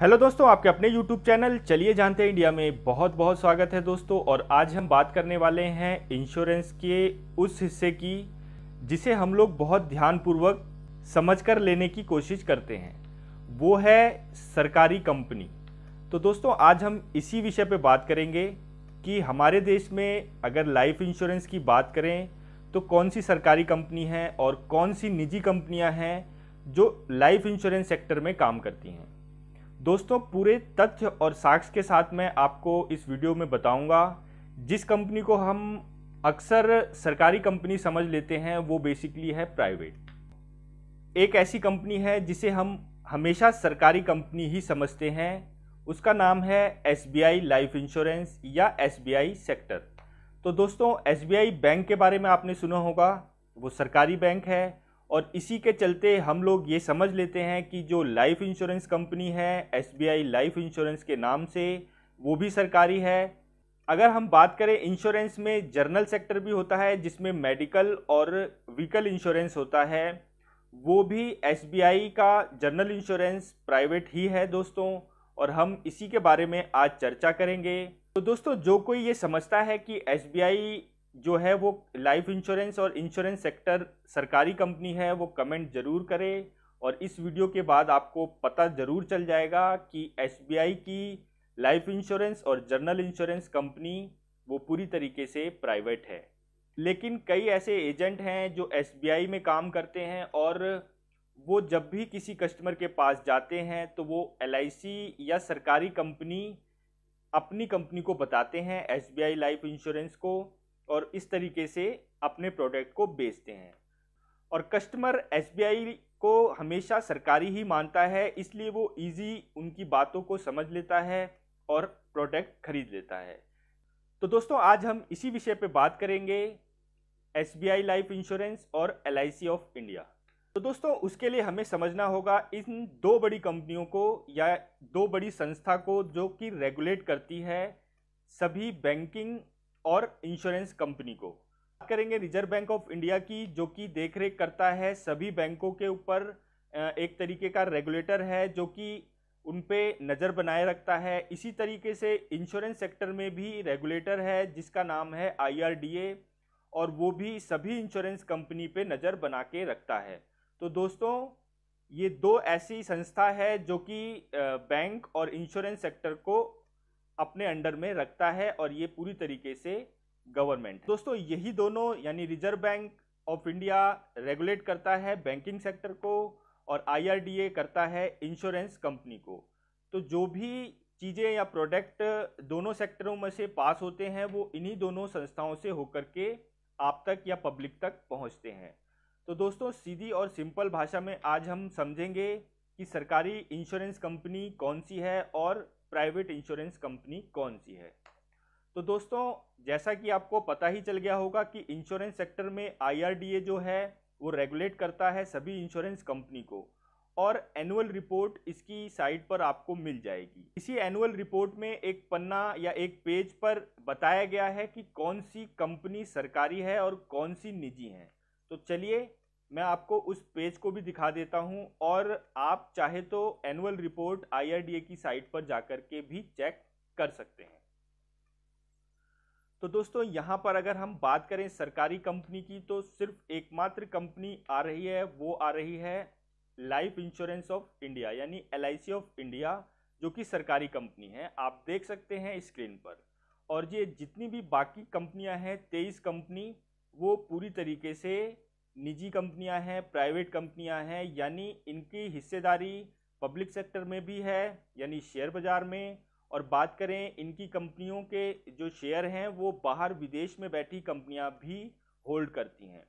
hello दोस्तों आपके अपने यूट्यूब चैनल चलिए जानते हैं इंडिया में बहुत बहुत स्वागत है दोस्तों और आज हम बात करने वाले हैं इंश्योरेंस के उस हिस्से की जिसे हम लोग बहुत ध्यानपूर्वक समझ कर लेने की कोशिश करते हैं वो है सरकारी कंपनी तो दोस्तों आज हम इसी विषय पे बात करेंगे कि हमारे देश में अगर लाइफ इंश्योरेंस की बात करें तो कौन सी सरकारी कंपनी है और कौन सी निजी कंपनियां हैं जो लाइफ इंश्योरेंस सेक्टर में काम करती हैं दोस्तों पूरे तथ्य और साक्ष्य के साथ मैं आपको इस वीडियो में बताऊंगा जिस कंपनी को हम अक्सर सरकारी कंपनी समझ लेते हैं वो बेसिकली है प्राइवेट एक ऐसी कंपनी है जिसे हम हमेशा सरकारी कंपनी ही समझते हैं उसका नाम है एस लाइफ इंश्योरेंस या एस सेक्टर तो दोस्तों एस बैंक के बारे में आपने सुना होगा वो सरकारी बैंक है और इसी के चलते हम लोग ये समझ लेते हैं कि जो लाइफ इंश्योरेंस कंपनी है एस लाइफ इंश्योरेंस के नाम से वो भी सरकारी है अगर हम बात करें इंश्योरेंस में जर्नल सेक्टर भी होता है जिसमें मेडिकल और व्हीकल इंश्योरेंस होता है वो भी एस का जर्नल इंश्योरेंस प्राइवेट ही है दोस्तों और हम इसी के बारे में आज चर्चा करेंगे तो दोस्तों जो कोई ये समझता है कि एस जो है वो लाइफ इंश्योरेंस और इंश्योरेंस सेक्टर सरकारी कंपनी है वो कमेंट ज़रूर करें और इस वीडियो के बाद आपको पता ज़रूर चल जाएगा कि एस की लाइफ इंश्योरेंस और जनरल इंश्योरेंस कंपनी वो पूरी तरीके से प्राइवेट है लेकिन कई ऐसे एजेंट हैं जो एस में काम करते हैं और वो जब भी किसी कस्टमर के पास जाते हैं तो वो एल या सरकारी कंपनी अपनी कंपनी को बताते हैं एस लाइफ इंश्योरेंस को और इस तरीके से अपने प्रोडक्ट को बेचते हैं और कस्टमर एस को हमेशा सरकारी ही मानता है इसलिए वो इजी उनकी बातों को समझ लेता है और प्रोडक्ट खरीद लेता है तो दोस्तों आज हम इसी विषय पे बात करेंगे एस लाइफ इंश्योरेंस और एल ऑफ इंडिया तो दोस्तों उसके लिए हमें समझना होगा इन दो बड़ी कंपनियों को या दो बड़ी संस्था को जो कि रेगुलेट करती है सभी बैंकिंग और इंश्योरेंस कंपनी को बात करेंगे रिजर्व बैंक ऑफ इंडिया की जो कि देख रेख करता है सभी बैंकों के ऊपर एक तरीके का रेगुलेटर है जो कि उन पर नज़र बनाए रखता है इसी तरीके से इंश्योरेंस सेक्टर में भी रेगुलेटर है जिसका नाम है आई और वो भी सभी इंश्योरेंस कंपनी पे नज़र बना के रखता है तो दोस्तों ये दो ऐसी संस्था है जो कि बैंक और इंश्योरेंस सेक्टर को अपने अंडर में रखता है और ये पूरी तरीके से गवर्नमेंट दोस्तों यही दोनों यानी Reserve Bank of India regulate करता है बैंकिंग सेक्टर को और आई करता है इंश्योरेंस कंपनी को तो जो भी चीज़ें या प्रोडक्ट दोनों सेक्टरों में से पास होते हैं वो इन्हीं दोनों संस्थाओं से होकर के आप तक या पब्लिक तक पहुंचते हैं तो दोस्तों सीधी और सिंपल भाषा में आज हम समझेंगे कि सरकारी इंश्योरेंस कंपनी कौन सी है और प्राइवेट इंश्योरेंस कंपनी कौन सी है तो दोस्तों जैसा कि आपको पता ही चल गया होगा कि इंश्योरेंस सेक्टर में आईआरडीए जो है वो रेगुलेट करता है सभी इंश्योरेंस कंपनी को और एनुअल रिपोर्ट इसकी साइट पर आपको मिल जाएगी इसी एनुअल रिपोर्ट में एक पन्ना या एक पेज पर बताया गया है कि कौन सी कंपनी सरकारी है और कौन सी निजी है तो चलिए मैं आपको उस पेज को भी दिखा देता हूं और आप चाहे तो एनुअल रिपोर्ट आई की साइट पर जाकर के भी चेक कर सकते हैं तो दोस्तों यहाँ पर अगर हम बात करें सरकारी कंपनी की तो सिर्फ एकमात्र कंपनी आ रही है वो आ रही है लाइफ इंश्योरेंस ऑफ इंडिया यानी एल ऑफ इंडिया जो कि सरकारी कंपनी है आप देख सकते हैं स्क्रीन पर और ये जितनी भी बाकी कंपनियां हैं तेईस कंपनी वो पूरी तरीके से निजी कंपनियां हैं प्राइवेट कंपनियां हैं यानी इनकी हिस्सेदारी पब्लिक सेक्टर में भी है यानी शेयर बाज़ार में और बात करें इनकी कंपनियों के जो शेयर हैं वो बाहर विदेश में बैठी कंपनियां भी होल्ड करती हैं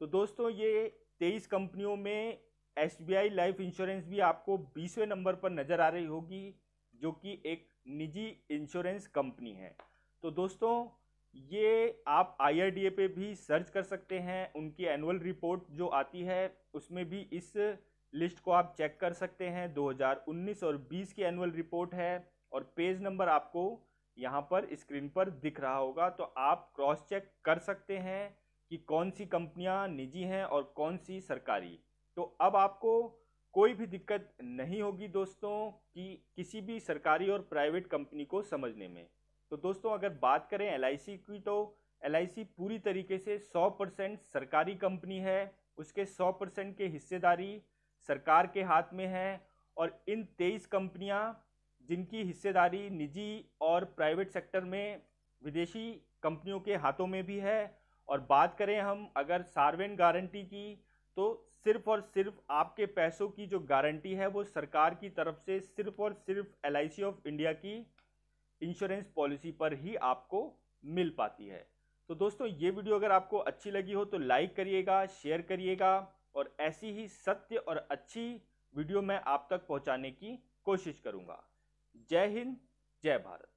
तो दोस्तों ये तेईस कंपनियों में एस लाइफ इंश्योरेंस भी आपको बीसवें नंबर पर नज़र आ रही होगी जो कि एक निजी इंश्योरेंस कंपनी है तो दोस्तों ये आप आई पे भी सर्च कर सकते हैं उनकी एनुअल रिपोर्ट जो आती है उसमें भी इस लिस्ट को आप चेक कर सकते हैं 2019 और 20 की एनुअल रिपोर्ट है और पेज नंबर आपको यहाँ पर स्क्रीन पर दिख रहा होगा तो आप क्रॉस चेक कर सकते हैं कि कौन सी कंपनियाँ निजी हैं और कौन सी सरकारी तो अब आपको कोई भी दिक्कत नहीं होगी दोस्तों कि किसी भी सरकारी और प्राइवेट कंपनी को समझने में तो दोस्तों अगर बात करें एल की तो एल पूरी तरीके से 100 परसेंट सरकारी कंपनी है उसके 100 परसेंट के हिस्सेदारी सरकार के हाथ में है और इन तेईस कंपनियां जिनकी हिस्सेदारी निजी और प्राइवेट सेक्टर में विदेशी कंपनियों के हाथों में भी है और बात करें हम अगर सार्वेन गारंटी की तो सिर्फ और सिर्फ आपके पैसों की जो गारंटी है वो सरकार की तरफ से सिर्फ और सिर्फ एल ऑफ इंडिया की इंश्योरेंस पॉलिसी पर ही आपको मिल पाती है तो दोस्तों ये वीडियो अगर आपको अच्छी लगी हो तो लाइक करिएगा शेयर करिएगा और ऐसी ही सत्य और अच्छी वीडियो मैं आप तक पहुंचाने की कोशिश करूंगा जय हिंद जय भारत